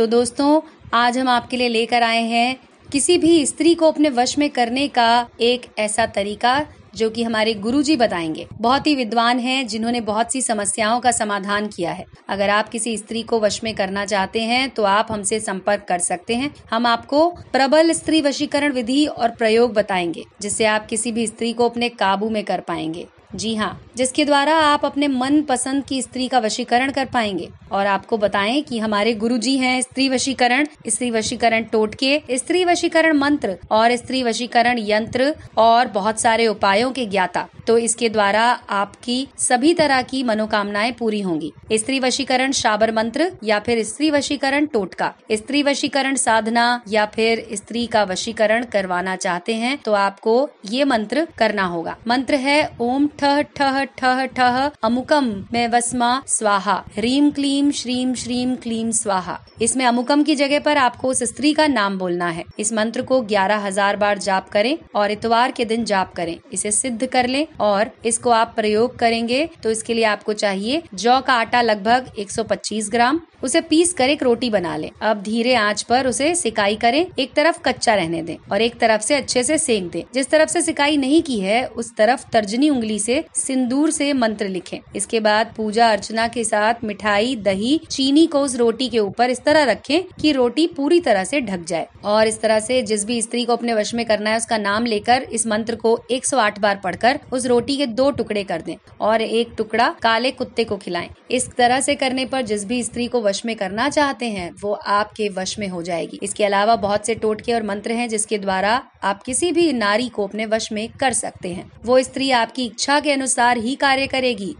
तो दोस्तों आज हम आपके लिए लेकर आए हैं किसी भी स्त्री को अपने वश में करने का एक ऐसा तरीका जो कि हमारे गुरुजी बताएंगे बहुत ही विद्वान हैं जिन्होंने बहुत सी समस्याओं का समाधान किया है अगर आप किसी स्त्री को वश में करना चाहते हैं तो आप हमसे संपर्क कर सकते हैं हम आपको प्रबल स्त्री वशीकरण विधि और प्रयोग बताएंगे जिससे आप किसी भी स्त्री को अपने काबू में कर पाएंगे जी हाँ जिसके द्वारा आप अपने मन पसंद की स्त्री का वशीकरण कर पाएंगे और आपको बताएं कि हमारे गुरु जी है स्त्री वशीकरण स्त्री वशीकरण टोटके स्त्री वशीकरण मंत्र और स्त्री वशीकरण यंत्र और बहुत सारे उपायों के ज्ञाता तो इसके द्वारा आपकी सभी तरह की मनोकामनाएं पूरी होंगी स्त्री वशीकरण शाबर मंत्र या फिर स्त्री वशीकरण टोटका स्त्री वशीकरण साधना या फिर स्त्री का वशीकरण करवाना चाहते हैं तो आपको ये मंत्र करना होगा मंत्र है ओम ठह ठह ठह ठह अमुकम में वस्मा स्वाहा ह्रीम क्लीम श्रीम श्रीम क्लीम स्वाहा इसमें अमुकम की जगह पर आपको उस स्त्री का नाम बोलना है इस मंत्र को ग्यारह हजार बार जाप करें और इतवार के दिन जाप करें इसे सिद्ध कर लें और इसको आप प्रयोग करेंगे तो इसके लिए आपको चाहिए जौ का आटा लगभग 125 ग्राम उसे पीस कर एक रोटी बना लें अब धीरे आंच पर उसे सिकाई करें एक तरफ कच्चा रहने दें और एक तरफ से अच्छे से सेक दें जिस तरफ से सिकाई नहीं की है उस तरफ तर्जनी उंगली से सिंदूर से मंत्र लिखें इसके बाद पूजा अर्चना के साथ मिठाई दही चीनी को उस रोटी के ऊपर इस तरह रखें कि रोटी पूरी तरह से ढक जाए और इस तरह से जिस भी स्त्री को अपने वश में करना है उसका नाम लेकर इस मंत्र को 108 बार पढ़कर उस रोटी के दो टुकड़े कर दें और एक टुकड़ा काले कुत्ते को खिलाएं इस तरह से करने पर जिस भी स्त्री को वश में करना चाहते हैं वो आपके वश में हो जाएगी इसके अलावा बहुत से टोटके और मंत्र हैं जिसके द्वारा आप किसी भी नारी को अपने वश में कर सकते हैं वो स्त्री आपकी इच्छा के अनुसार ही कार्य करेगी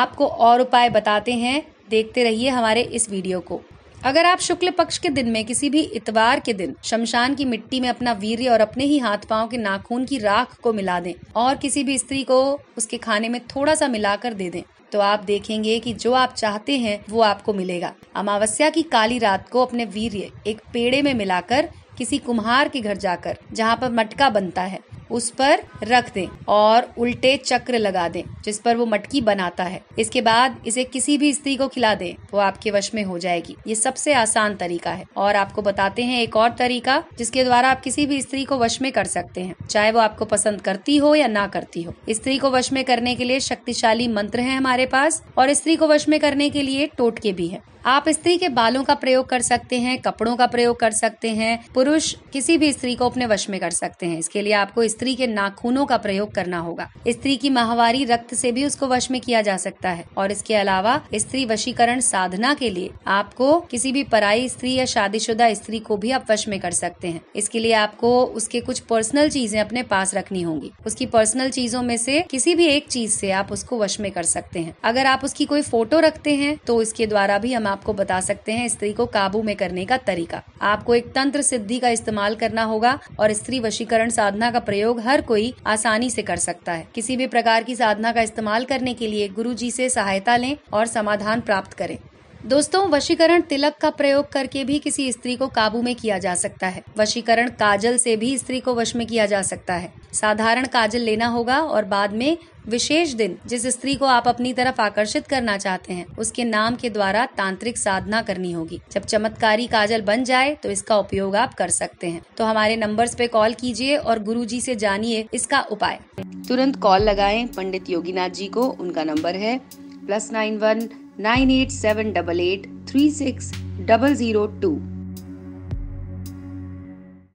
आपको और उपाय बताते हैं देखते रहिए हमारे इस वीडियो को अगर आप शुक्ल पक्ष के दिन में किसी भी इतवार के दिन शमशान की मिट्टी में अपना वीर्य और अपने ही हाथ पाओ के नाखून की राख को मिला दें और किसी भी स्त्री को उसके खाने में थोड़ा सा मिलाकर दे दें तो आप देखेंगे कि जो आप चाहते हैं वो आपको मिलेगा अमावस्या की काली रात को अपने वीर्य एक पेड़े में मिलाकर किसी कुम्हार के घर जाकर जहाँ पर मटका बनता है उस पर रख दें और उल्टे चक्र लगा दें जिस पर वो मटकी बनाता है इसके बाद इसे किसी भी स्त्री को खिला दें वो आपके वश में हो जाएगी ये सबसे आसान तरीका है और आपको बताते हैं एक और तरीका जिसके द्वारा आप किसी भी स्त्री को वश में कर सकते हैं चाहे वो आपको पसंद करती हो या ना करती हो स्त्री को वश में करने के लिए शक्तिशाली मंत्र है हमारे पास और स्त्री को वश में करने के लिए टोटके भी है आप स्त्री के बालों का प्रयोग कर सकते हैं कपड़ों का प्रयोग कर सकते हैं पुरुष किसी भी स्त्री को अपने वश में कर सकते हैं इसके लिए आपको स्त्री के नाखूनों का प्रयोग करना होगा स्त्री की माहवारी रक्त से भी उसको वश में किया जा सकता है और इसके अलावा स्त्री वशीकरण साधना के लिए आपको किसी भी पराई स्त्री या शादीशुदा स्त्री को भी आप वश में कर सकते हैं इसके लिए आपको उसके कुछ पर्सनल चीजें अपने पास रखनी होंगी उसकी पर्सनल चीजों में से किसी भी एक चीज से आप उसको वश में कर सकते हैं अगर आप उसकी कोई फोटो रखते हैं तो इसके द्वारा भी हम आपको बता सकते हैं स्त्री को काबू में करने का तरीका आपको एक तंत्र सिद्धि का इस्तेमाल करना होगा और स्त्री वशीकरण साधना का प्रयोग हर कोई आसानी से कर सकता है किसी भी प्रकार की साधना का इस्तेमाल करने के लिए गुरु जी से सहायता लें और समाधान प्राप्त करें दोस्तों वशीकरण तिलक का प्रयोग करके भी किसी स्त्री को काबू में किया जा सकता है वशीकरण काजल से भी स्त्री को वश में किया जा सकता है साधारण काजल लेना होगा और बाद में विशेष दिन जिस स्त्री को आप अपनी तरफ आकर्षित करना चाहते हैं उसके नाम के द्वारा तांत्रिक साधना करनी होगी जब चमत्कारी काजल बन जाए तो इसका उपयोग आप कर सकते हैं तो हमारे नंबर्स पे कॉल कीजिए और गुरु जी से जानिए इसका उपाय तुरंत कॉल लगाएं पंडित योगीनाथ जी को उनका नंबर है plus nine one nine eight seven double eight three six double zero to